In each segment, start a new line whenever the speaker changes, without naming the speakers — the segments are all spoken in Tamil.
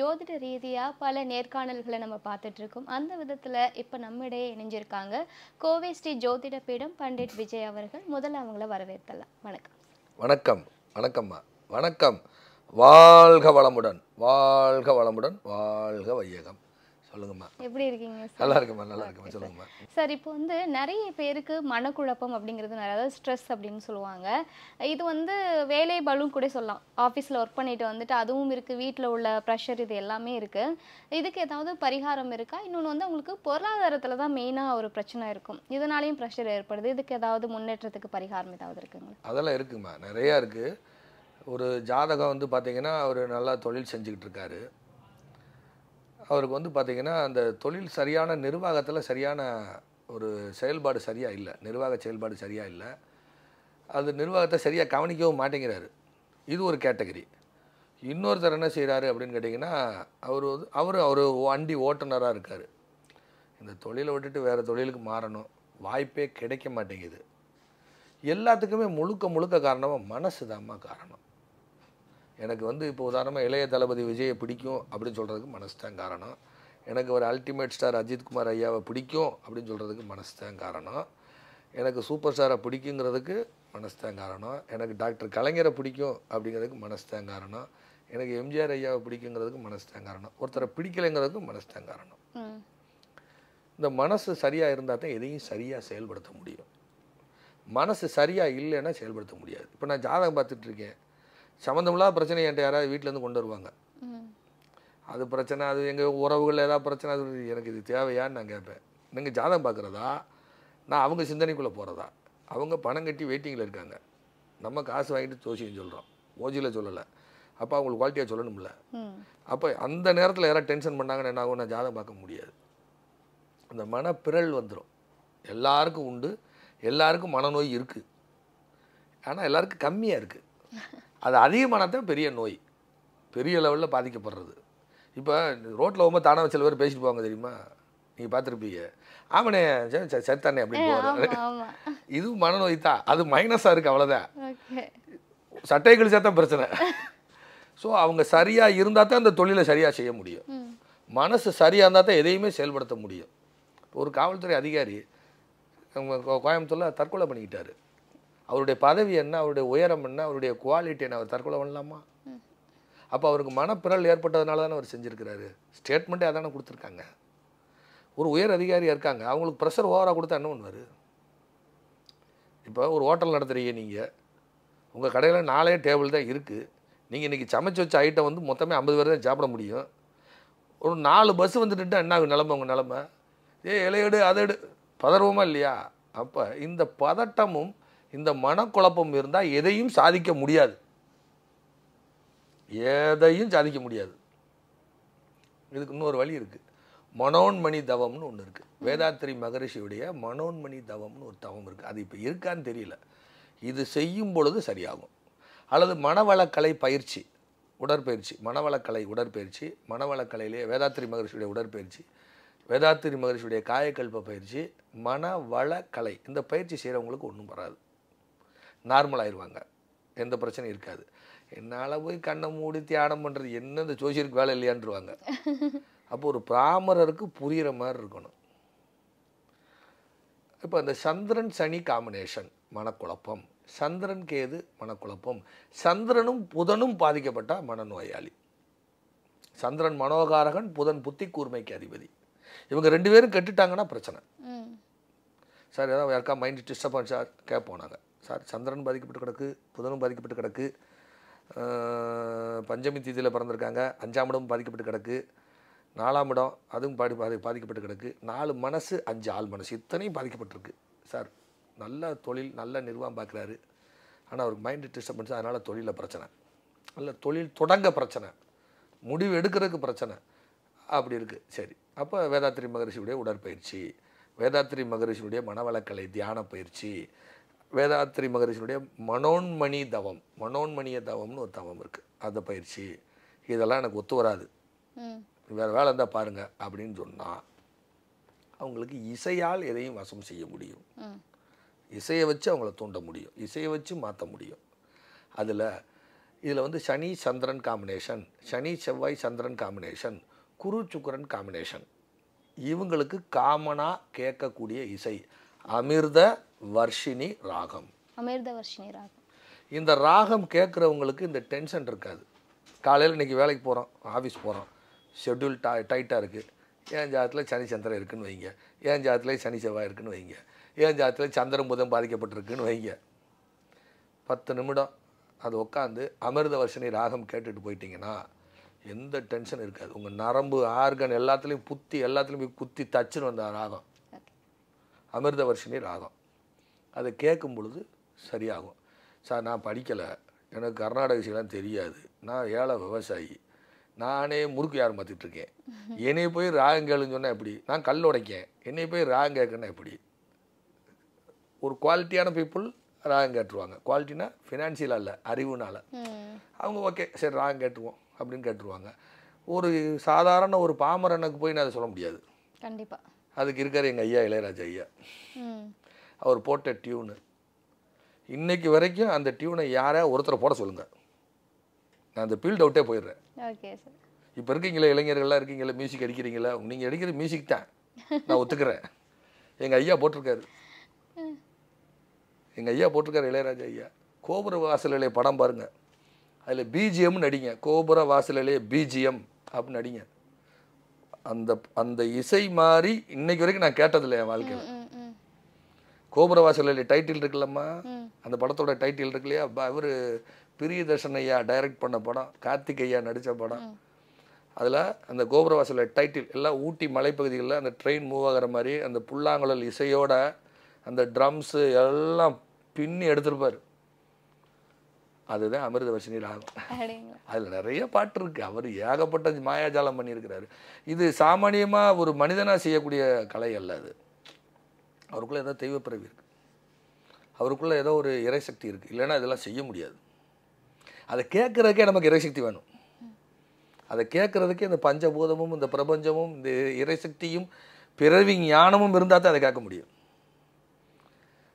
ஜோதிட ரீதியாக பல நேர்காணல்களை நம்ம பார்த்துட்ருக்கோம் அந்த விதத்தில் இப்போ நம்மிடையே இணைஞ்சிருக்காங்க கோவை ஸ்ரீ ஜோதிட பீடம் பண்டிட் விஜய் அவர்கள் முதல்ல அவங்கள வரவேற்கலாம் வணக்கம்
வணக்கம் வணக்கம்மா வணக்கம் வாழ்க வளமுடன் வாழ்க வளமுடன் வாழ்க வையகம் சொல்லுங்கம்மா
எப்படி இருக்கீங்க நல்லா இருக்குமா நல்லா இருக்குமா சொல்லுங்கம்மா சார் இப்போ வந்து நிறைய பேருக்கு மனக்குழப்பம் அப்படிங்கிறது அதாவது ஸ்ட்ரெஸ் அப்படின்னு சொல்லுவாங்க இது வந்து வேலை பலும் கூட சொல்லலாம் ஆஃபீஸில் ஒர்க் பண்ணிட்டு வந்துட்டு அதுவும் இருக்குது வீட்டில் உள்ள ப்ரெஷர் இது எல்லாமே இருக்குது இதுக்கு ஏதாவது பரிகாரம் இருக்கா இன்னொன்று வந்து அவங்களுக்கு பொருளாதாரத்தில் தான் மெயினாக ஒரு பிரச்சனை இருக்கும் இதனாலையும் ப்ரெஷர் ஏற்படுது இதுக்கு ஏதாவது முன்னேற்றத்துக்கு பரிகாரம் ஏதாவது இருக்குங்களா
அதெல்லாம் இருக்குமா நிறையா இருக்குது ஒரு ஜாதகம் வந்து பார்த்திங்கன்னா அவர் நல்லா தொழில் செஞ்சுக்கிட்டு இருக்காரு அவருக்கு வந்து பார்த்திங்கன்னா அந்த தொழில் சரியான நிர்வாகத்தில் சரியான ஒரு செயல்பாடு சரியாக இல்லை நிர்வாக செயல்பாடு சரியாக இல்லை அது நிர்வாகத்தை சரியாக கவனிக்கவும் மாட்டேங்கிறாரு இது ஒரு கேட்டகரி இன்னொருத்தர் என்ன செய்கிறாரு அப்படின்னு கேட்டிங்கன்னா அவர் அவர் அவர் வண்டி ஓட்டுநராக இருக்கார் இந்த தொழிலை விட்டுட்டு வேறு தொழிலுக்கு மாறணும் வாய்ப்பே கிடைக்க மாட்டேங்குது எல்லாத்துக்குமே முழுக்க முழுக்க காரணமாக மனசு தான்மா காரணம் எனக்கு வந்து இப்போ உதாரணமாக இளைய தளபதி விஜயை பிடிக்கும் அப்படின்னு சொல்கிறதுக்கு மனசு தான் காரணம் எனக்கு ஒரு அல்டிமேட் ஸ்டார் அஜித்குமார் ஐயாவை பிடிக்கும் அப்படின்னு சொல்கிறதுக்கு மனசு தான் காரணம் எனக்கு சூப்பர் ஸ்டாரை பிடிக்குங்கிறதுக்கு மனசு தான் காரணம் எனக்கு டாக்டர் கலைஞரை பிடிக்கும் அப்படிங்கிறதுக்கு மனசு தான் காரணம் எனக்கு எம்ஜிஆர் ஐயாவை பிடிக்குங்கிறதுக்கு மனசு தான் காரணம் ஒருத்தரை பிடிக்கலைங்கிறதுக்கு மனசு தான் காரணம் இந்த மனசு சரியாக இருந்தால் தான் எதையும் சரியாக செயல்படுத்த முடியும் மனசு சரியாக இல்லைன்னா செயல்படுத்த முடியாது இப்போ நான் ஜாதகம் பார்த்துட்ருக்கேன் சம்மந்தமில்லாத பிரச்சனை என்கிட்ட யாராவது வீட்டிலேருந்து கொண்டு வருவாங்க அது பிரச்சனை அது எங்கள் உறவுகள் ஏதாவது பிரச்சனை அது எனக்கு இது தேவையான்னு நான் கேட்பேன் நீங்கள் ஜாதகம் பார்க்குறதா நான் அவங்க சிந்தனைக்குள்ளே போகிறதா அவங்க பணம் கட்டி வெயிட்டிங்கில் இருக்காங்க நம்ம காசு வாங்கிட்டு தோசின்னு சொல்கிறோம் ஓஜியில் சொல்லலை அப்போ அவங்களுக்கு குவாலிட்டியாக சொல்லணும்ல அப்போ அந்த நேரத்தில் யாராவது டென்ஷன் பண்ணாங்கன்னு என்ன ஆகும் நான் ஜாதகம் பார்க்க முடியாது அந்த மனப்பிரள் வந்துடும் எல்லாருக்கும் உண்டு எல்லாருக்கும் மனநோய் இருக்குது ஆனால் எல்லாருக்கும் கம்மியாக இருக்குது அது அதிகமானதான் பெரிய நோய் பெரிய லெவலில் பாதிக்கப்படுறது இப்போ ரோட்டில் ரொம்ப தானாக சில பேர் பேசிட்டு போவாங்க தெரியுமா நீங்கள் பார்த்துருப்பீங்க ஆமாண்ணே செத்தானே அப்படின்னு போவாரு இது மனநோய் தான் அது மைனஸாக இருக்குது அவ்வளோதான் சட்டை கழிச்சா தான் பிரச்சனை ஸோ அவங்க சரியாக இருந்தால் தான் அந்த தொழிலை சரியாக செய்ய முடியும் மனசு சரியாக இருந்தால் தான் எதையுமே செயல்படுத்த முடியும் ஒரு காவல்துறை அதிகாரி கோயம்புத்தூரில் தற்கொலை பண்ணிக்கிட்டாரு அவருடைய பதவி என்ன அவருடைய உயரம் என்ன அவருடைய குவாலிட்டி என்ன அவர் தற்கொலை பண்ணலாமா அப்போ அவருக்கு மனப்பிறல் ஏற்பட்டதுனால தானே அவர் செஞ்சுருக்கிறாரு ஸ்டேட்மெண்ட்டே அதானே கொடுத்துருக்காங்க ஒரு உயர் அதிகாரியாக இருக்காங்க அவங்களுக்கு ப்ரெஷர் ஓவராக கொடுத்தா என்ன பண்ணுவார் இப்போ ஒரு ஹோட்டல் நடத்துகிறீங்க நீங்கள் உங்கள் கடையில் நாலே டேபிள் தான் இருக்குது நீங்கள் இன்றைக்கி சமைச்சு வச்ச ஐட்டம் வந்து மொத்தமே ஐம்பது பேர் தான் சாப்பிட முடியும் ஒரு நாலு பஸ் வந்துட்டு என்ன ஆகும் நிலம உங்கள் நிலமை ஏ இலையடு அதை எடு பதறவுமா இல்லையா அப்போ இந்த பதட்டமும் இந்த மனக்குழப்பம் இருந்தால் எதையும் சாதிக்க முடியாது எதையும் சாதிக்க முடியாது இதுக்கு இன்னொரு வழி இருக்குது மனோன்மணி தவம்னு ஒன்று இருக்குது வேதாத்திரி மகரிஷியுடைய மனோன்மணி தவம்னு ஒரு தவம் இருக்குது அது இப்போ இருக்கான்னு தெரியல இது செய்யும் பொழுது சரியாகும் அல்லது மனவளக்கலை பயிற்சி உடற்பயிற்சி மனவளக்கலை உடற்பயிற்சி மனவளக்கலையிலே வேதாத்திரி மகரிஷியுடைய உடற்பயிற்சி வேதாத்திரி மகரிஷியுடைய காயக்கல்ப பயிற்சி மனவளக்கலை இந்த பயிற்சி செய்கிறவங்களுக்கு ஒன்றும் வராது நார்மல் ஆயிடுவாங்க எந்த பிரச்சனையும் இருக்காது என்னால் போய் கண்ணை மூடி தியானம் பண்ணுறது என்ன இந்த ஜோசியருக்கு வேலை இல்லையான்ருவாங்க அப்போ ஒரு பிராமரருக்கு புரிகிற மாதிரி இருக்கணும் இப்போ அந்த சந்திரன் சனி காம்பினேஷன் மனக்குழப்பம் சந்திரன் கேது மனக்குழப்பம் சந்திரனும் புதனும் பாதிக்கப்பட்ட மனநோயாளி சந்திரன் மனோகாரகன் புதன் புத்தி கூர்மைக்கு அதிபதி இவங்க ரெண்டு பேரும் கெட்டுட்டாங்கன்னா பிரச்சனை சார் ஏதாவது யாருக்கா மைண்ட் டிஸ்டர்பன்ஸாக கேட்போம் நாங்கள் சாரி சந்திரன் பாதிக்கப்பட்டு கிடக்கு புதனும் பாதிக்கப்பட்டு கிடக்கு பஞ்சமி தீதியில் பிறந்திருக்காங்க அஞ்சாம் இடமும் பாதிக்கப்பட்டு கிடக்கு நாலாம் இடம் அதுவும் பாடி பாதி பாதிக்கப்பட்டு கிடக்கு நாலு மனசு அஞ்சு ஆள் மனசு இத்தனையும் பாதிக்கப்பட்டிருக்கு சார் நல்ல தொழில் நல்ல நிர்வாகம் பார்க்குறாரு ஆனால் அவருக்கு மைண்டு டிஸ்டர்பன்ஸ் அதனால் தொழிலில் பிரச்சனை நல்ல தொழில் தொடங்க பிரச்சனை முடிவு எடுக்கிறதுக்கு பிரச்சனை அப்படி இருக்குது சரி அப்போ வேதாத்திரி மகரிஷியுடைய உடற்பயிற்சி வேதாத்திரி மகரிஷியுடைய மனவளக்கலை தியான பயிற்சி வேதாத்ரி மகரிஷினுடைய மனோன்மணி தவம் மனோன்மணிய தவம்னு ஒரு தவம் இருக்குது அந்த பயிற்சி இதெல்லாம் எனக்கு ஒத்து வராது வேறு வேலை இருந்தால் பாருங்கள் அப்படின்னு சொன்னால் அவங்களுக்கு இசையால் எதையும் வசம் செய்ய முடியும் இசையை வச்சு அவங்கள தூண்ட முடியும் இசையை வச்சு மாற்ற முடியும் அதில் இதில் வந்து சனி சந்திரன் காம்பினேஷன் சனி செவ்வாய் சந்திரன் காம்பினேஷன் குரு சுக்கரன் காம்பினேஷன் இவங்களுக்கு காமனாக கேட்கக்கூடிய இசை அமிர்த வர்ஷினி ராகம்
அமிர்த வர்ஷினி ராகம்
இந்த ராகம் கேட்குறவங்களுக்கு இந்த டென்ஷன் இருக்காது காலையில் இன்றைக்கி வேலைக்கு போகிறோம் ஆஃபீஸ் போகிறோம் ஷெட்யூல் டா டைட்டாக இருக்குது ஏன் ஜாதத்தில் சனி இருக்குதுன்னு வைங்க ஏன் ஜாதத்தில் சனி செவ்வாய் இருக்குன்னு வைங்க ஏன் ஜாதத்தில் சந்திரம் புதன் பாதிக்கப்பட்டிருக்குன்னு வைங்க பத்து நிமிடம் அது உட்காந்து அமிர்த வருஷனை ராகம் கேட்டுட்டு போயிட்டீங்கன்னா எந்த டென்ஷன் இருக்காது உங்கள் நரம்பு ஆர்கன் எல்லாத்துலேயும் புத்தி எல்லாத்துலேயும் போய் குத்தி தச்சுன்னு வந்த ராகம் அமிர்த வருஷினி ராகம் அதை கேட்கும் பொழுது சரியாகும் சார் நான் படிக்கலை எனக்கு கர்நாடக விஷயம்லாம் தெரியாது நான் ஏழை விவசாயி நானே முறுக்கு யார் மாற்றிட்டுருக்கேன் என்னையை போய் ராகம் கேளுன்னு சொன்னால் எப்படி நான் கல் உடைக்கேன் என்னை போய் ராகம் கேட்கணும் எப்படி ஒரு குவாலிட்டியான பீப்புள் ராகம் கேட்டுருவாங்க குவாலிட்டினா ஃபினான்ஷியலாக இல்லை அறிவுனால் அவங்க ஓகே சரி ராகம் கேட்டுருவோம் அப்படின்னு கேட்டுருவாங்க ஒரு சாதாரண ஒரு பாமரனுக்கு போய் நான் அதை சொல்ல முடியாது கண்டிப்பாக அதுக்கு இருக்கார் எங்கள் ஐயா இளையராஜா ஐயா அவர் போட்ட டியூனு இன்னைக்கு வரைக்கும் அந்த டியூனை யாரையா ஒருத்தரை போட சொல்லுங்கள் நான் அந்த ஃபீல்ட் அவுட்டே போயிடுறேன் இப்போ இருக்கீங்களே இளைஞர்கள்லாம் இருக்கீங்களா மியூசிக் அடிக்கிறீங்களா நீங்கள் அடிக்கிற மியூசிக் தான் நான் ஒத்துக்கிறேன் எங்கள் ஐயா போட்டிருக்காரு எங்கள் ஐயா போட்டிருக்காரு இளையராஜா ஐயா கோபுர வாசலிலே படம் பாருங்கள் அதில் பிஜிஎம்னு நடிங்க கோபுர வாசலிலே பிஜிஎம் அப்படின்னு நடிங்க அந்த அந்த இசை மாதிரி இன்னைக்கு வரைக்கும் நான் கேட்டதில்லை என் வாழ்க்கையில் கோபுரவாசல டைட்டில் இருக்குல்லம்மா அந்த படத்தோட டைட்டில் இருக்கு இல்லையா அவர் பிரியதர்ஷன் ஐயா டைரக்ட் பண்ண படம் கார்த்திக் ஐயா நடித்த படம் அதில் அந்த கோபுரவாசல டைட்டில் எல்லாம் ஊட்டி மலைப்பகுதிகளில் அந்த ட்ரெயின் மூவ் ஆகிற மாதிரி அந்த புல்லாங்குழல் இசையோட அந்த ட்ரம்ஸு எல்லாம் பின்னி எடுத்திருப்பார் அதுதான் அமிர்த வர்ஷினி
ராகம்
அதில் நிறைய பாட்டு இருக்கு அவர் ஏகப்பட்ட மாயாஜாலம் பண்ணியிருக்கிறாரு இது சாமானியமாக ஒரு மனிதனாக செய்யக்கூடிய கலை அல்ல அது அவருக்குள்ளே ஏதோ தெய்வப்பிறவி இருக்குது அவருக்குள்ளே ஏதோ ஒரு இறைசக்தி இருக்குது இல்லைன்னா இதெல்லாம் செய்ய முடியாது அதை கேட்குறதுக்கே நமக்கு இறைசக்தி வேணும் அதை கேட்குறதுக்கே இந்த பஞ்சபூதமும் இந்த பிரபஞ்சமும் இந்த இறைசக்தியும் பிறவி ஞானமும் இருந்தால் தான் அதை கேட்க முடியும்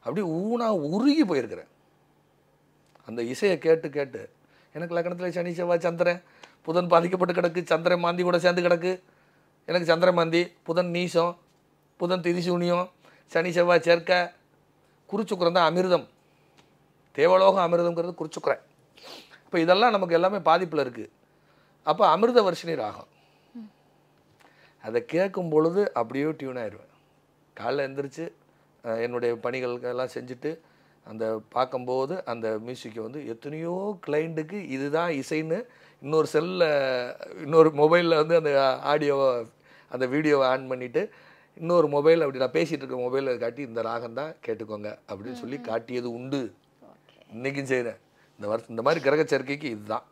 அப்படி ஊனா உருகி போயிருக்கிறேன் அந்த இசையை கேட்டு கேட்டு எனக்கு லக்கணத்தில் சனி செவ்வாய் சந்திரன் புதன் பாதிக்கப்பட்டு கிடக்கு சந்திரன் மாந்தி கூட சேர்ந்து கிடக்கு எனக்கு சந்திரன் மாந்தி புதன் நீசம் புதன் திரிசூனியம் சனி செவ்வாய் சேர்க்க குருச்சுக்குரம் தான் அமிர்தம் தேவலோகம் அமிர்தங்கிறது குறிச்சுக்குறேன் இப்போ இதெல்லாம் நமக்கு எல்லாமே பாதிப்பில் இருக்குது அப்போ அமிர்த வருஷினி ராகம் அதை கேட்கும் பொழுது அப்படியே டியூன் ஆயிடுவேன் காலைல எழுந்திரிச்சு என்னுடைய பணிகளுக்கெல்லாம் செஞ்சுட்டு அந்த பார்க்கும்போது அந்த மியூசிக்கை வந்து எத்தனையோ கிளைண்ட்டுக்கு இதுதான் இசைன்னு இன்னொரு செல்லில் இன்னொரு மொபைலில் வந்து அந்த ஆடியோவை அந்த வீடியோவை ஆன் பண்ணிவிட்டு இன்னொரு மொபைல் அப்படி நான் பேசிகிட்டு இருக்க மொபைலில் காட்டி இந்த ராகம் தான் கேட்டுக்கோங்க அப்படின்னு சொல்லி காட்டியது உண்டு இன்றைக்கும் செய்கிறேன் இந்த வருஷம் இந்த மாதிரி கிரக சேர்க்கைக்கு இதுதான்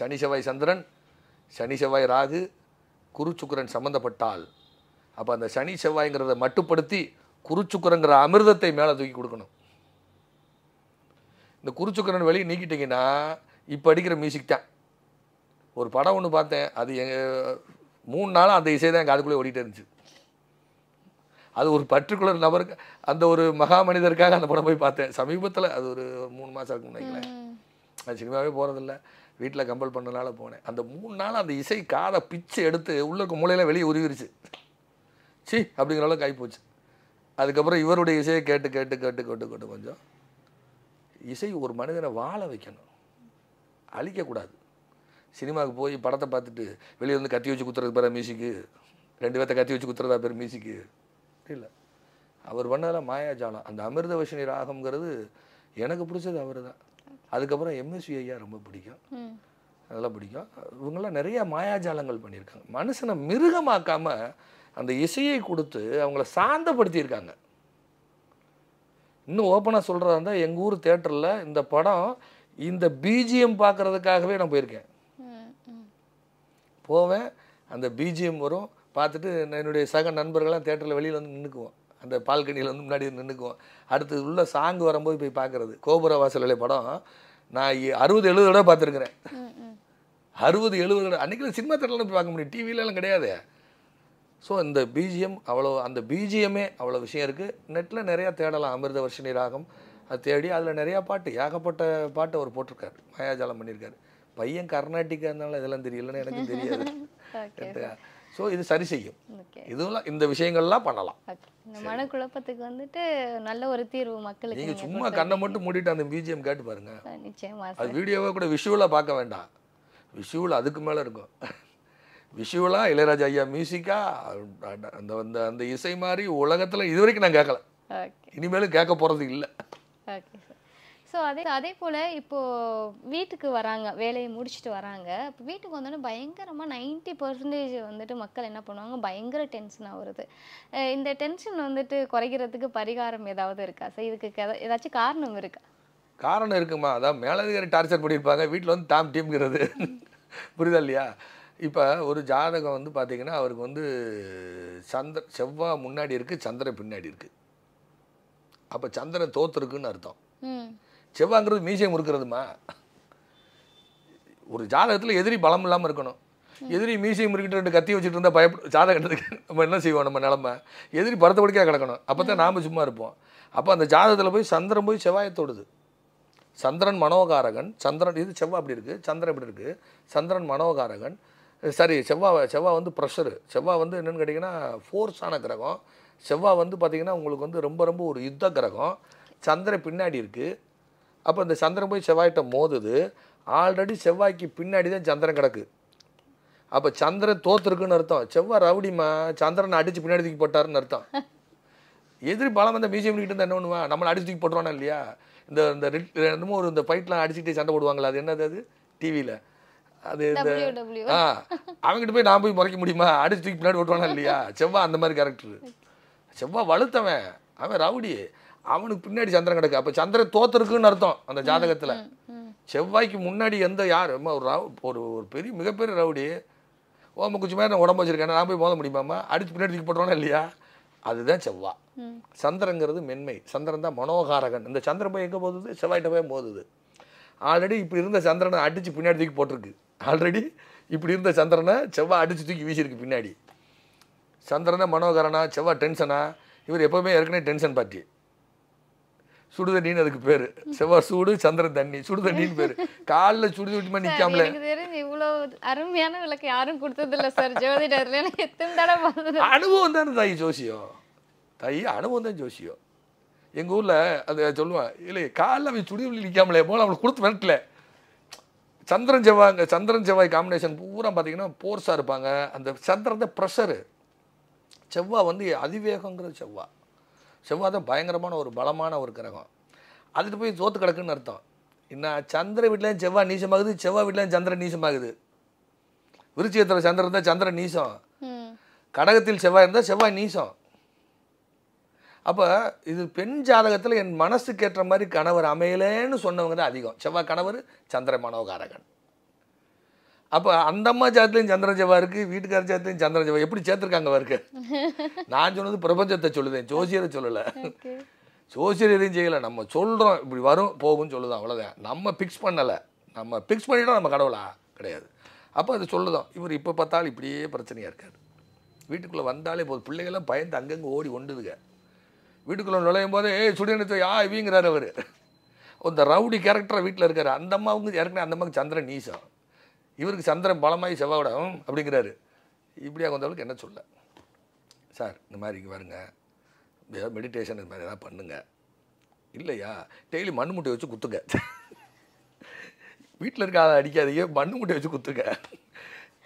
சனி செவ்வாய் சந்திரன் சனி செவ்வாய் ராகு குரு சுக்கரன் சம்மந்தப்பட்டால் அப்போ அந்த சனி செவ்வாய்ங்கிறத மட்டுப்படுத்தி குருச்சுக்குரங்கிற அமிர்தத்தை மேலே தூக்கி கொடுக்கணும் இந்த குருச்சுக்கரன் வெளியே நீக்கிட்டிங்கன்னா இப்போ அடிக்கிற மியூசிக் தான் ஒரு படம் ஒன்று பார்த்தேன் அது எங்கள் மூணு நாளும் அந்த இசை தான் எங்கள் அதுக்குள்ளே ஓடிட்டே இருந்துச்சு அது ஒரு பர்டிகுலர் நபருக்கு அந்த ஒரு மகா மனிதருக்காக அந்த படம் போய் பார்த்தேன் சமீபத்தில் அது ஒரு மூணு மாதம் இருக்கும் நினைக்கிறேன் அது சினிமாவே போகிறதில்ல வீட்டில் கம்பல் பண்ணனால போனேன் அந்த மூணு நாள் அந்த இசை காதை பிச்சு எடுத்து உள்ளே இருக்க மூலையில் வெளியே உருவிருச்சு சி அப்படிங்கிற அளவுக்கு ஆகி போச்சு அதுக்கப்புறம் இவருடைய இசையை கேட்டு கேட்டு கேட்டு கேட்டு கேட்டு கொஞ்சம் இசை ஒரு மனிதனை வாழ வைக்கணும் அழிக்கக்கூடாது சினிமாவுக்கு போய் படத்தை பார்த்துட்டு வெளியே வந்து கத்தி வச்சு குத்துறது பேர மியூசிக்கு ரெண்டு பேர்த்த கத்தி வச்சு குத்துறதா பேர் மியூசிக்கு இல்லை அவர் பண்ணதெல்லாம் மாயாஜாலம் அந்த அமிர்த வசனி ராகம்ங்கிறது எனக்கு பிடிச்சது அவர் தான் அதுக்கப்புறம் எம்எஸ்வி ஐயா ரொம்ப பிடிக்கும் அதெல்லாம் பிடிக்கும் இவங்கெல்லாம் நிறைய மாயாஜாலங்கள் பண்ணியிருக்காங்க மனுஷனை மிருகமாக்காமல் அந்த இசையை கொடுத்து அவங்கள சாந்தப்படுத்தியிருக்காங்க இன்னும் ஓப்பனாக சொல்கிறதா இருந்தால் எங்கள் ஊர் தேட்டரில் இந்த படம் இந்த பிஜிஎம் பார்க்குறதுக்காகவே நான் போயிருக்கேன் போவேன் அந்த பிஜிஎம் வரும் பார்த்துட்டு என்னுடைய சக நண்பர்கள்லாம் தேட்டரில் வெளியில் வந்து நின்றுக்குவோம் அந்த பால்கனியில் வந்து முன்னாடி நின்றுக்குவோம் அடுத்து உள்ள சாங் வரும்போது போய் பார்க்குறது கோபுர வாசல் படம் நான் அறுபது எழுபது தடவை பார்த்துருக்குறேன் அறுபது எழுபது அன்றைக்கெல்லாம் சினிமா தேட்டரில் போய் பார்க்க முடியும் டிவிலலாம் கிடையாது ஸோ இந்த பிஜிஎம் அவ்வளோ அந்த பிஜிஎம்மே அவ்வளோ விஷயம் இருக்குது நெட்டில் நிறையா தேடலாம் அமிர்த வருஷினி ராகம் அது தேடி அதில் நிறையா பாட்டு ஏகப்பட்ட பாட்டு அவர் போட்டிருக்காரு மாயாஜாலம் பண்ணியிருக்காரு பையன் இருந்தாலும் இதெல்லாம் தெரியலன்னு எனக்கு
தெரியாது
ஸோ இது சரி செய்யும் இதுலாம் இந்த விஷயங்கள்லாம் பண்ணலாம்
இந்த மனக்குழப்பத்துக்கு வந்துட்டு நல்ல ஒரு தீர்வு மக்களுக்கு நீங்கள் சும்மா கண்ணை
மட்டும் மூடிட்டு அந்த பிஜிஎம் கேட்டு பாருங்க அது வீடியோவை கூட விஷுவலாக பார்க்க வேண்டாம் விஷுவில் அதுக்கு மேலே இருக்கும் விஷுவலாக இளையராஜா ஐயா மியூசிக்காக அந்த அந்த அந்த இசை மாதிரி உலகத்தில் இது வரைக்கும் நான் கேட்கல இனிமேலும் கேட்க போகிறது இல்லை
ஓகே சார் ஸோ அதே அதே போல் இப்போது வீட்டுக்கு வராங்க வேலையை முடிச்சுட்டு வராங்க இப்போ வீட்டுக்கு வந்தோடனே பயங்கரமாக நைன்ட்டி பர்சன்டேஜ் வந்துட்டு மக்கள் என்ன பண்ணுவாங்க பயங்கர டென்ஷனாக வருது இந்த டென்ஷன் வந்துட்டு குறைக்கிறதுக்கு பரிகாரம் ஏதாவது இருக்கா சார் இதுக்கு ஏதாச்சும் காரணம் இருக்கா
காரணம் இருக்குமா அதான் மேலதிகாரி டார்ச்சர் பண்ணியிருப்பாங்க வீட்டில் வந்து தாம் டீம்ங்கிறது புரியுதா இல்லையா இப்போ ஒரு ஜாதகம் வந்து பார்த்தீங்கன்னா அவருக்கு வந்து சந்திர செவ்வாய் முன்னாடி இருக்குது சந்திரன் பின்னாடி இருக்குது அப்போ சந்திரன் தோத்துருக்குன்னு அர்த்தம் செவ்வாங்கிறது மீசியம் இருக்கிறதுமா ஒரு ஜாதகத்தில் எதிரி பலம் இல்லாமல் இருக்கணும் எதிரி மீசையும் இருக்கிட்டு ரெண்டு கத்தி வச்சுட்டு இருந்தால் பயப்பட ஜாதகத்துக்கு நம்ம என்ன செய்வோம் நம்ம நிலமை எதிரி படிக்கையாக கிடக்கணும் அப்போ தான் நாம் சும்மா இருப்போம் அப்போ அந்த ஜாதகத்தில் போய் சந்திரன் போய் செவ்வாயத்தோடுது சந்திரன் மனோகாரகன் சந்திரன் இது செவ்வாய் அப்படி இருக்குது சந்திரன் இப்படி இருக்குது சந்திரன் மனோகாரகன் சாரி செவ்வாய் செவ்வாய் வந்து ப்ரெஷரு செவ்வாய் வந்து என்னென்னு கேட்டிங்கன்னா ஃபோர்ஸான கிரகம் செவ்வாய் வந்து பார்த்திங்கன்னா உங்களுக்கு வந்து ரொம்ப ரொம்ப ஒரு யுத்த கிரகம் சந்திரன் பின்னாடி இருக்குது அப்போ இந்த சந்திரன் போய் செவ்வாய்கிட்ட மோதுது ஆல்ரெடி செவ்வாய்க்கு பின்னாடி தான் சந்திரன் கிடக்கு அப்போ சந்திரன் தோத்துருக்குன்னு அர்த்தம் செவ்வாய் ரவுடிமா சந்திரனை அடித்து பின்னாடி தூக்கி போட்டாருன்னு அர்த்தம் எதிரி பலம் வந்த மியூசியம் கிட்ட என்ன பண்ணுவா நம்மளை அடிச்சு தூக்கி போட்டுருவானா இல்லையா இந்த இந்த என்னமோ ஒரு இந்த ஃபைட்லாம் அடிச்சுட்டு சண்டை போடுவாங்களா அது என்னது அது டிவியில் அது இந்த ஆ அவங்ககிட்ட போய் நான் போய் முறைக்க முடியுமா அடிச்சு தூக்கி பின்னாடி ஓட்டுவானா இல்லையா செவ்வா அந்த மாதிரி கேரக்டர் செவ்வா வலுத்தவன் அவன் ரவுடி அவனுக்கு பின்னாடி சந்திரன் கிடக்கு அப்போ சந்திரன் தோத்துருக்குன்னு அர்த்தம் அந்த ஜாதகத்தில் செவ்வாய்க்கு முன்னாடி எந்த யார் ஒரு ஒரு ஒரு பெரிய மிகப்பெரிய ரவுடி ஓம குச்சி மாதிரி நான் உடம்பு வச்சிருக்கேன் நான் போய் மோத முடியுமாம்மா அடிச்சு பின்னாடி தூக்கி போட்டுருவானா இல்லையா அதுதான் செவ்வா சந்திரங்கிறது மென்மை சந்திரன் தான் மனோகாரகன் இந்த சந்திரன் போய் எங்கே போகுது செவ்வாய்கிட்ட போய் போகுது ஆல்ரெடி இப்போ இருந்த சந்திரனை அடித்து பின்னாடி தூக்கி போட்டிருக்கு ஆல்ரெடி இப்படி இருந்த சந்திரனை செவ்வாய் அடித்து தூக்கி வீசியிருக்கு பின்னாடி சந்திரனை மனோகரனா செவ்வாய் டென்ஷனா இவர் எப்போவுமே ஏற்கனவே டென்ஷன் பார்ட்டி சுடுதண்ணின்னு அதுக்கு பேர் செவ்வாய் சூடு சந்திரன் தண்ணி சுடுதண்ணின்னு பேர் காலில் சுடு தூட்டிமா நிற்காமல
தெரிஞ்சு இவ்வளோ அருமையான விளக்கு யாரும் கொடுத்ததில்ல சார் ஜோதிடத்தில்
அனுபவம் தானே தாய் ஜோசியோ தாய் அனுபவம் தான் ஜோசியோ எங்கள் ஊரில் அது சொல்லுவான் இல்லை காலில் அவன் சுடுதண்ணி நிற்காமலே போல அவனுக்கு கொடுத்து மிரட்டலை சந்திரன் செவ்வாய் சந்திரன் செவ்வாய் காம்பினேஷன் பூரா பார்த்தீங்கன்னா போர்ஸாக இருப்பாங்க அந்த சந்திரத்தை ப்ரெஷரு செவ்வாய் வந்து அதிவேகங்கிறது செவ்வாய் செவ்வாய் தான் பயங்கரமான ஒரு பலமான ஒரு கிரகம் அதுக்கு போய் சோத்து கிடக்குன்னு அர்த்தம் என்ன சந்திர வீட்லேயும் செவ்வாய் நீசமாகுது செவ்வாய் வீட்லேயும் சந்திரன் நீசமாகுது விருச்சியத்தில் சந்திரன் தான் சந்திரன் நீசம் கடகத்தில் செவ்வாய் இருந்தால் செவ்வாய் நீசம் அப்போ இது பெண் ஜாதகத்தில் என் மனசுக்கு ஏற்ற மாதிரி கணவர் அமையலேன்னு சொன்னவங்க தான் அதிகம் செவ்வாய் கணவர் சந்திர மனோகாரகன் அப்போ அந்த அம்மா ஜாதத்துலையும் சந்திர ஜெவா இருக்குது வீட்டுக்கார ஜாதத்துலையும் சந்திர ஜெவா எப்படி சேர்த்துருக்காங்க அவருக்கு நான் சொன்னது பிரபஞ்சத்தை சொல்லுதேன் ஜோசியரை சொல்லலை ஜோசியர் எதையும் செய்யலை நம்ம சொல்கிறோம் இப்படி வரும் போகும்னு சொல்லுதான் அவ்வளோதான் நம்ம ஃபிக்ஸ் பண்ணலை நம்ம ஃபிக்ஸ் பண்ணிட்டோம் நம்ம கடவுளா கிடையாது அப்போ அது சொல்லுதான் இவர் இப்போ பார்த்தாலும் இப்படியே பிரச்சனையாக இருக்கார் வீட்டுக்குள்ளே வந்தாலே போதும் பிள்ளைகள்லாம் பயந்து அங்கங்கே ஓடி ஒண்டுதுங்க வீட்டுக்குள்ளே நுழையும் போதே ஏ சுடியனத்தை யா இவிங்கிறார் அவர் இந்த ரவுடி கேரக்டராக வீட்டில் இருக்கார் அந்த அம்மாவுக்கு ஏற்கனவே அந்த அம்மாவுக்கு சந்திரன் நீசம் இவருக்கு சந்திரன் பலமாய் செவ்வாயிடம் அப்படிங்கிறாரு இப்படியாக வந்தவளுக்கு என்ன சொல்ல சார் இந்த மாதிரி இங்கே வருங்க ஏதாவது மெடிடேஷன் இது மாதிரி எதாவது பண்ணுங்கள் இல்லையா டெய்லி மண் முட்டை வச்சு குத்துங்க வீட்டில் இருக்க அதை அடிக்காதையே மண் முட்டை வச்சு குத்துங்க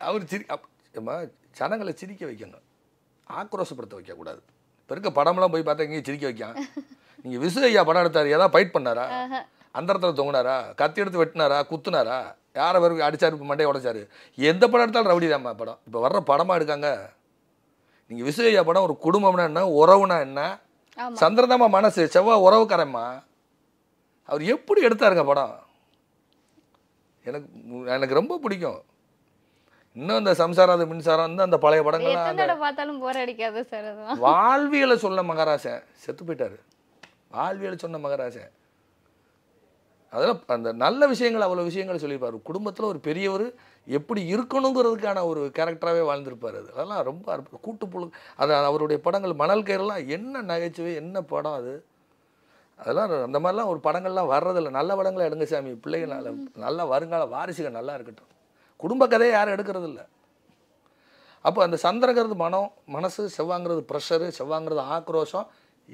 அவர் சிரி அப் சனங்களை சிரிக்க வைக்கணும் ஆக்ரோஷப்படுத்த வைக்கக்கூடாது இப்போ இருக்க படம்லாம் போய் பார்த்தா எங்கேயும் சிரிக்க வைக்கலாம் நீங்கள் விசு ஐயா படம் எடுத்தார் ஏதாவது ஃபைட் பண்ணாரா அந்த இடத்துல தொங்குனாரா கத்தி எடுத்து வெட்டினாரா குத்துனாரா யாரை வரும் அடித்தார் மண்டையை உடைச்சார் எந்த படம் எடுத்தாலும் ரவுடி தான் படம் இப்போ வர்ற படமாக எடுக்காங்க நீங்கள் விசு ஐயா படம் ஒரு குடும்பம்னா என்ன உறவுனா என்ன சந்திரதாமா மனசு செவ்வாய் உறவுக்காரம்மா அவர் எப்படி எடுத்தாருங்க படம் எனக்கு எனக்கு ரொம்ப பிடிக்கும் இன்னும் இந்த சம்சாரம் அது மின்சாரம் வந்து அந்த பழைய படங்கள்லாம்
பார்த்தாலும் போர் அடிக்காது சார்
வாழ்வியலை சொன்ன மகாராசா செத்து போயிட்டாரு வாழ்வியலை சொன்ன மகாராசா அதெல்லாம் அந்த நல்ல விஷயங்கள் அவ்வளோ விஷயங்கள் சொல்லியிருப்பார் குடும்பத்தில் ஒரு பெரியவர் எப்படி இருக்கணுங்கிறதுக்கான ஒரு கேரக்டராகவே வாழ்ந்திருப்பார் அது அதெல்லாம் ரொம்ப அற்புதம் கூட்டுப்புழு அது அவருடைய படங்கள் மணல் கயிறுலாம் என்ன நகைச்சுவை என்ன படம் அது அதெல்லாம் அந்த மாதிரிலாம் ஒரு படங்கள்லாம் வர்றதில்ல நல்ல படங்களை எடுங்க சாமி பிள்ளைகள் நல்ல வருங்கால வாரிசுகள் நல்லா இருக்கட்டும் குடும்ப கதையை யாரும் எடுக்கிறது இல்லை அப்போ அந்த சந்திரங்கிறது மனம் மனசு செவ்வாங்கிறது ப்ரெஷரு செவ்வாங்கிறது ஆக்ரோஷம்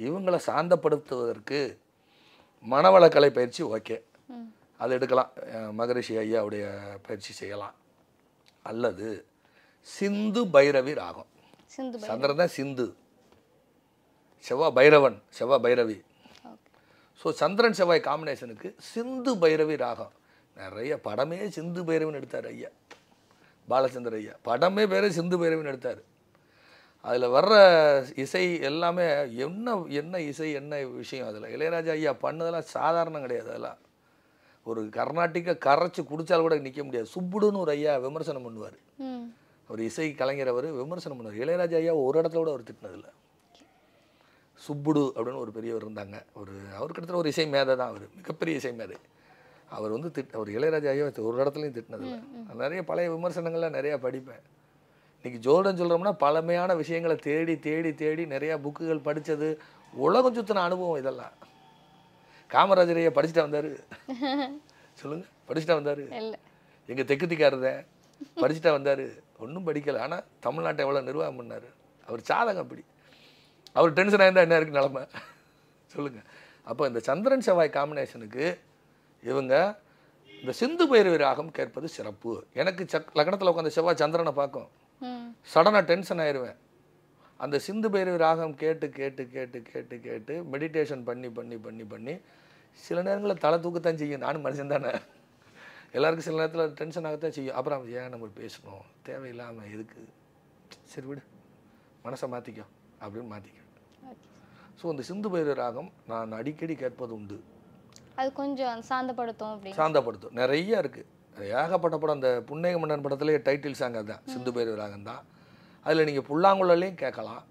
இவங்களை சாந்தப்படுத்துவதற்கு மனவளக்கலை பயிற்சி ஓகே அது எடுக்கலாம் மகரிஷி ஐயாவுடைய பயிற்சி செய்யலாம் அல்லது சிந்து பைரவி ராகம் சந்திரன் தான் சிந்து செவ்வா பைரவன் செவ்வா பைரவி ஸோ சந்திரன் செவ்வாய் காம்பினேஷனுக்கு சிந்து பைரவி ராகம் நிறைய படமே சிந்து பைரவன் எடுத்தார் ஐயா பாலச்சந்தர் ஐயா படமே பேரே சிந்து பைரவன் எடுத்தார் அதில் வர்ற இசை எல்லாமே என்ன என்ன இசை என்ன விஷயம் அதில் இளையராஜா ஐயா பண்ணதெல்லாம் சாதாரணம் கிடையாது அதெல்லாம் ஒரு கர்நாட்டிக்கை கரைச்சி குடித்தால் கூட நிற்க முடியாது சுப்புடுன்னு ஒரு ஐயா விமர்சனம் பண்ணுவார் ஒரு இசை கலைஞர் அவர் விமர்சனம் பண்ணுவார் இளையராஜா ஐயா ஒரு இடத்துல கூட அவர் திட்டினதில்ல சுப்புடு அப்படின்னு ஒரு பெரியவர் இருந்தாங்க ஒரு அவர் கிட்டத்தட்ட ஒரு இசை மேதை தான் அவர் மிகப்பெரிய இசை மேதை அவர் வந்து திட் அவர் இளையராஜா ஐயோ ஒரு இடத்துலையும் நான் நிறைய பழைய விமர்சனங்கள்லாம் நிறையா படிப்பேன் இன்றைக்கி ஜோர்டன் சொல்கிறோம்னா பழமையான விஷயங்களை தேடி தேடி தேடி நிறையா புக்குகள் படித்தது உலகம் சுத்தின அனுபவம் இதெல்லாம் காமராஜர் படிச்சுட்டு வந்தார் சொல்லுங்கள் படிச்சுட்டு வந்தார் எங்கள் தெக்கு திக்காரத படிச்சுட்டா வந்தார் ஒன்றும் படிக்கலை ஆனால் தமிழ்நாட்டை எவ்வளோ நிர்வாகம் பண்ணார் அவர் சாதகம் அப்படி அவர் டென்ஷன் ஆயிருந்தால் என்ன இருக்குது நிலமை சொல்லுங்கள் அப்போ இந்த சந்திரன் செவ்வாய் காம்பினேஷனுக்கு இவங்க இந்த சிந்து பைரவி ராகம் கேட்பது சிறப்பு எனக்கு சக் லக்னத்தில் உட்காந்து செவ்வாய் சந்திரனை பார்க்கும் சடனாக டென்ஷன் ஆயிடுவேன் அந்த சிந்து பைரவி ராகம் கேட்டு கேட்டு கேட்டு கேட்டு கேட்டு மெடிடேஷன் பண்ணி பண்ணி பண்ணி பண்ணி சில நேரங்களில் தலை தூக்கத்தான் செய்யும் நானும் மனுஷன் தானே எல்லாருக்கும் சில நேரத்தில் டென்ஷன் ஆகத்தான் செய்யும் அப்புறம் ஏன் நம்ம பேசணும் தேவையில்லாமல் எதுக்கு சரி விடு மனசை மாற்றிக்கோ அப்படின்னு மாற்றிக்கோ ஸோ அந்த சிந்து பைரவி ராகம் நான் அடிக்கடி கேட்பது உண்டு
அது கொஞ்சம் சாந்தப்படுத்தும்
சாந்தப்படுத்தும் நிறைய இருக்குது ஏகப்பட்ட படம் அந்த புன்னேக மன்னன் படத்துலேயே டைட்டில் சாங் அதுதான் சிந்து பேர் ராகம் தான் அதில் நீங்கள் புல்லாங்குழலையும் கேட்கலாம்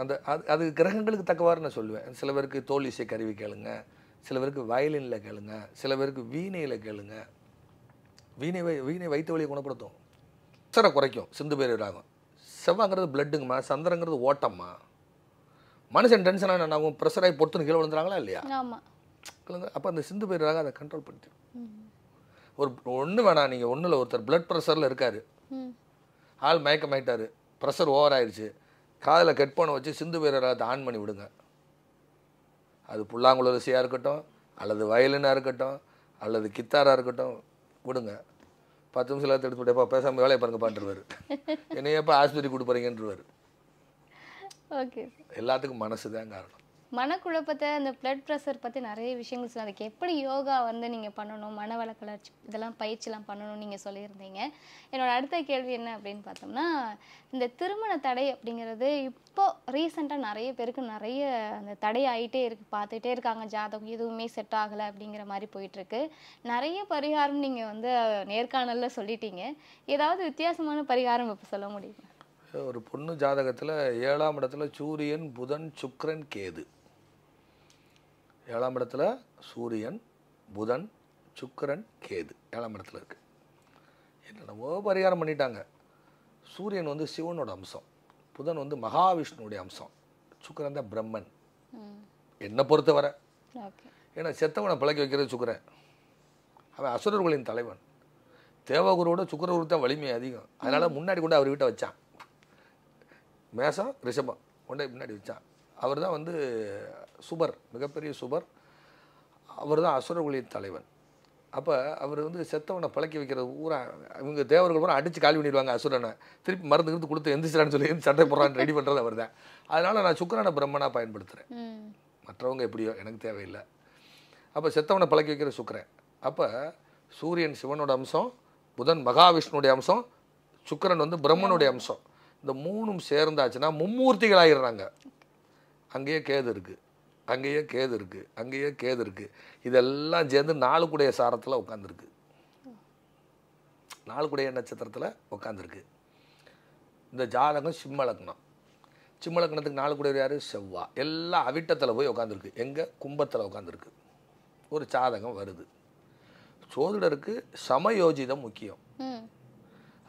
அந்த அது அது கிரகங்களுக்கு தக்கவாறு நான் சொல்லுவேன் சில பேருக்கு தோல் இசை கருவி கேளுங்க சில பேருக்கு வயலினில் கேளுங்க சில பேருக்கு வீணையில் கேளுங்க வீணை வை வீணை வைத்த வழியை குணப்படுத்தும் சரை குறைக்கும் சிந்து பேர் ராகம் செவ்வாங்கிறது பிளட்டுங்கம்மா சந்திரங்கிறது ஓட்டம்மா மனுஷன் டென்ஷனாக என்ன ஆகும் ப்ரெஷர் ஆகி பொறுத்துன்னு கீழே விழுந்துறாங்களா இல்லையா அப்போ அந்த சிந்து போயிடுறாங்க அதை கண்ட்ரோல் பண்ணிட்டு ஒரு ஒன்று வேணாம் நீங்கள் ஒன்றில் ஒருத்தர் பிளட் ப்ரெஷரில் இருக்கார் ஆள் மயக்கமாயிட்டார் ப்ரெஷர் ஓவர் ஆயிடுச்சு காதில் கட் பண்ண வச்சு சிந்து அதை ஆன் பண்ணி விடுங்க அது புல்லாங்குழலிசையாக இருக்கட்டும் அல்லது வயலினாக இருக்கட்டும் அல்லது கித்தாராக இருக்கட்டும் விடுங்க பத்து நிமிஷம் எல்லாத்தையும் எடுத்து போட்டேப்பா பேசாமல் வேலையை பாருங்க என்னையப்பா ஆஸ்பத்திரி கூட்டு ஓகே எல்லாத்துக்கும் மனசு தான் காரணம்
மனக்குழப்பத்தை அந்த பிளட் ப்ரெஷர் பற்றி நிறைய விஷயங்கள் சொல்லி அதுக்கு எப்படி யோகா வந்து நீங்கள் பண்ணணும் மன வழக்கலர்ச்சி இதெல்லாம் பயிற்சிலாம் பண்ணணும் நீங்கள் சொல்லியிருந்தீங்க என்னோடய அடுத்த கேள்வி என்ன அப்படின்னு பார்த்தோம்னா இந்த திருமண தடை அப்படிங்கிறது இப்போ ரீசெண்டாக நிறைய பேருக்கு நிறைய அந்த தடை ஆகிட்டே இருக்கு பார்த்துட்டே இருக்காங்க ஜாதகம் எதுவுமே செட் ஆகலை அப்படிங்கிற மாதிரி போயிட்டுருக்கு நிறைய பரிகாரம் நீங்கள் வந்து நேர்காணலில் சொல்லிட்டீங்க ஏதாவது வித்தியாசமான பரிகாரம் இப்போ சொல்ல முடியுமா
ஒரு பொண்ணு ஜாதகத்தில் ஏழாம் இடத்துல சூரியன் புதன் சுக்ரன் கேது ஏழாம் இடத்துல சூரியன் புதன் சுக்கரன் கேது ஏழாம் இடத்துல இருக்குது என்னென்னவோ பரிகாரம் பண்ணிட்டாங்க சூரியன் வந்து சிவனோட அம்சம் புதன் வந்து மகாவிஷ்ணுடைய அம்சம் சுக்கரன் தான் பிரம்மன் என்னை பொறுத்தவரை ஏன்னா செத்தவனை பழக்கி வைக்கிறது சுக்கரன் அவன் அசுரர்களின் தலைவன் தேவகுருவோட சுக்கரகுரு தான் வலிமை அதிகம் அதனால் முன்னாடி கொண்டு அவர் வீட்டை வச்சான் மேசம் ரிஷபம் ஒன்றை பின்னாடி வச்சான் அவர் தான் வந்து சுபர் மிகப்பெரிய சுபர் அவர் தான் அசுரகுலி தலைவன் அப்போ அவர் வந்து செத்தவனை பழக்கி வைக்கிறது பூரா இவங்க தேவர்கள் கூட அடித்து காலி பண்ணிடுவாங்க அசுரனை திருப்பி மருந்து இருந்து கொடுத்து எந்திரிச்சிடான்னு சொல்லி சட்டை போடுறான்னு ரெடி பண்ணுறது அவர் தான் அதனால் நான் சுக்கரான பிரம்மனாக பயன்படுத்துகிறேன் மற்றவங்க எப்படியோ எனக்கு தேவையில்லை அப்போ செத்தவனை பழக்கி வைக்கிற சுக்கரன் அப்போ சூரியன் சிவனோட அம்சம் புதன் மகாவிஷ்ணுடைய அம்சம் சுக்கரன் வந்து பிரம்மனுடைய அம்சம் இந்த மூணும் சேர்ந்தாச்சுன்னா மும்மூர்த்திகள் ஆயிடுறாங்க அங்கேயே கேது இருக்குது அங்கேயே கேது இருக்குது அங்கேயே கேது இருக்குது இதெல்லாம் சேர்ந்து குடைய சாரத்தில் உட்காந்துருக்கு நாலுக்குடைய நட்சத்திரத்தில் உட்காந்துருக்கு இந்த ஜாதகம் சிம்மலக்னம் சிம்மலக்கணத்துக்கு நாலுக்குடையவர் யார் செவ்வா எல்லாம் அவிட்டத்தில் போய் உட்காந்துருக்கு எங்கே கும்பத்தில் உட்காந்துருக்கு ஒரு சாதகம் வருது சோதிடருக்கு சமயோஜிதம் முக்கியம்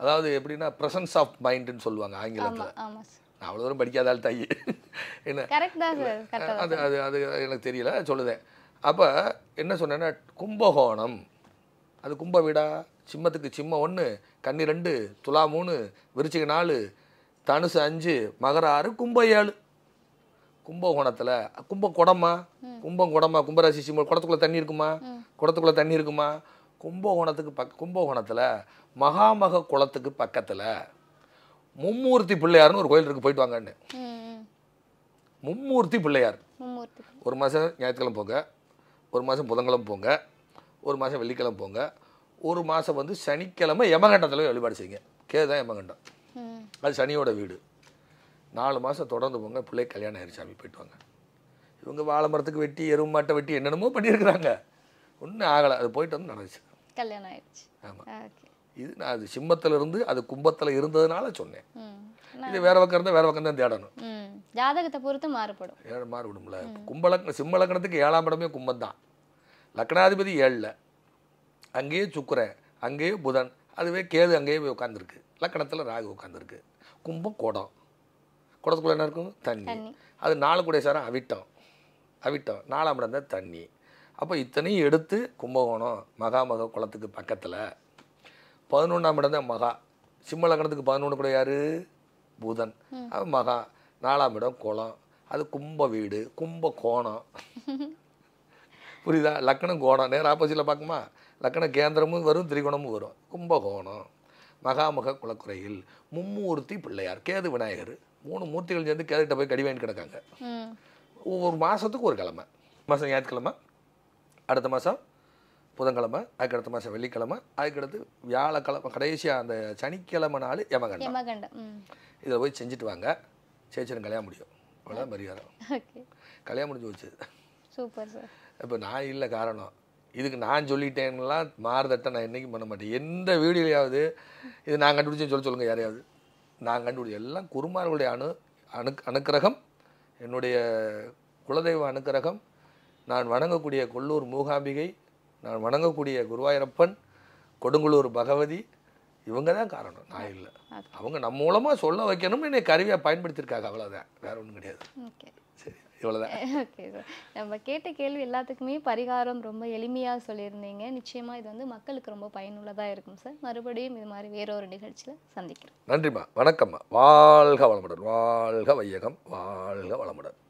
அதாவது எப்படின்னா ப்ரெசன்ஸ் ஆஃப் மைண்டுன்னு சொல்லுவாங்க ஆங்கிலத்தில் நான் அவ்வளோ தூரம் படிக்காத ஆள் தை என்ன அது அது அது எனக்கு தெரியல சொல்லுதேன் அப்போ என்ன சொன்னேன்னா கும்பகோணம் அது கும்ப வீடா சிம்மத்துக்கு சிம்மம் ஒன்று கன்னி ரெண்டு துலா மூணு விருச்சிக நாலு தனுசு அஞ்சு மகர ஆறு கும்ப ஏழு கும்பகோணத்தில் கும்ப குடமா கும்பம் குடமா கும்பராசி சிம்மம் குடத்துக்குள்ளே தண்ணி இருக்குமா குடத்துக்குள்ளே தண்ணி இருக்குமா கும்பகோணத்துக்கு பக் கும்பகோணத்தில் மகாமக குளத்துக்கு பக்கத்தில் மும்மூர்த்தி பிள்ளையார்னு ஒரு கோயில் இருக்குது போயிட்டு வாங்கன்னு மும்மூர்த்தி பிள்ளையார் ஒரு மாதம் ஞாயிற்றுக்கிழமை போங்க ஒரு மாதம் புதன்கிழமை போங்க ஒரு மாதம் வெள்ளிக்கிழமை போங்க ஒரு மாதம் வந்து சனிக்கிழமை யமகண்டத்தில் வழிபாடு செய்யுங்க கேதான் யமகண்டம் அது சனியோட வீடு நாலு மாதம் தொடர்ந்து போங்க பிள்ளை கல்யாணம் ஆயிடுச்சு சாமி போயிட்டு வாங்க இவங்க வாழை மரத்துக்கு வெட்டி எருமாட்டை வெட்டி என்னென்னமோ பண்ணியிருக்கிறாங்க ஒன்றும் ஆகலை அது போயிட்டு வந்து நடந்துச்சு
கல்யாணம் ஆயிடுச்சு ஆமாம்
இது நான் அது சிம்மத்தில் இருந்து அது கும்பத்தில் இருந்ததுனால சொன்னேன் இது வேற பக்கம் இருந்தால் வேற பக்கம் தான் தேடணும்
ஜாதகத்தை பொறுத்து மாறுபடும்
ஏழு மாறுபடும்ல கும்பலக்கண சிம்ம லக்னத்துக்கு ஏழாம் இடமே கும்பம் தான் லக்னாதிபதி ஏழில் அங்கேயே சுக்கரன் அங்கேயே புதன் அதுவே கேது அங்கேயே போய் உட்காந்துருக்கு லக்கணத்தில் ராகு உட்காந்துருக்கு கும்பம் குடம் குடத்துக்குள்ளே என்ன இருக்கும் தண்ணி அது நாலு கூட சாரம் அவிட்டம் அவிட்டம் நாலாம் இடம் தான் தண்ணி அப்போ இத்தனையும் எடுத்து கும்பகோணம் மகாமக குளத்துக்கு பக்கத்தில் பதினொன்றாம் இடம் தான் மகா சிம்ம பதினொன்று கூட யார் புதன் அது மகா நாலாம் இடம் குளம் அது கும்ப வீடு கும்ப கோணம் புரியுதா லக்கணம் கோணம் நேரம் ஆப்போசிட்டில் பார்க்குமா லக்கண கேந்திரமும் வரும் திரிகோணமும் வரும் கும்பகோணம் மகாமக குலக்குறையில் மும்மூர்த்தி பிள்ளையார் கேது விநாயகர் மூணு மூர்த்திகள் சேர்ந்து கேதுகிட்ட போய் கடிவாங்கி கிடக்காங்க ஒவ்வொரு மாதத்துக்கு ஒரு கிழமை மாதம் ஞாயிற்றுக்கிழமை அடுத்த மாதம் புதன்கிழமை அதுக்கு அடுத்த மாதம் வெள்ளிக்கிழமை அதுக்கடுத்து வியாழக்கிழமை கடைசியாக அந்த சனிக்கிழமை நாள் யமகண்டம் யமகண்டம் இதில் போய் செஞ்சுட்டு வாங்க சேச்சன் கல்யாணம் முடியும் அவ்வளோ மரியாதை கல்யாணம் முடிஞ்சு போச்சு சூப்பர் சார் இப்போ நான் இல்லை காரணம் இதுக்கு நான் சொல்லிட்டேன்லாம் மாறுதட்டை நான் என்றைக்கும் பண்ண மாட்டேன் எந்த வீடியோலையாவது இது நான் கண்டுபிடிச்சேன்னு சொல்லி சொல்லுங்கள் யாரையாவது நான் கண்டுபிடிச்ச எல்லாம் குருமார்களுடைய அணு அணு அனுக்கிரகம் என்னுடைய குலதெய்வ அனுக்கிரகம் நான் வணங்கக்கூடிய கொல்லூர் மூகாம்பிகை நான் வணங்கக்கூடிய குருவாயூரப்பன் கொடுங்குளூர் பகவதி இவங்க தான் காரணம் நான் இல்லை அவங்க நம்ம மூலமாக சொல்ல வைக்கணும்னு என்னை கருவியாக பயன்படுத்தியிருக்காங்க அவ்வளோதான் வேற ஒன்றும் கிடையாது சரி இவ்வளோதான்
நம்ம கேட்ட கேள்வி எல்லாத்துக்குமே பரிகாரம் ரொம்ப எளிமையாக சொல்லியிருந்தீங்க நிச்சயமாக இது வந்து மக்களுக்கு ரொம்ப பயனுள்ளதாக இருக்கும் சார் மறுபடியும் இது மாதிரி வேறொரு நிகழ்ச்சியில் சந்திக்கிறேன்
நன்றிம்மா வணக்கம்மா வாழ்க வளமுடன் வாழ்க வையகம் வாழ்க வளமுடன்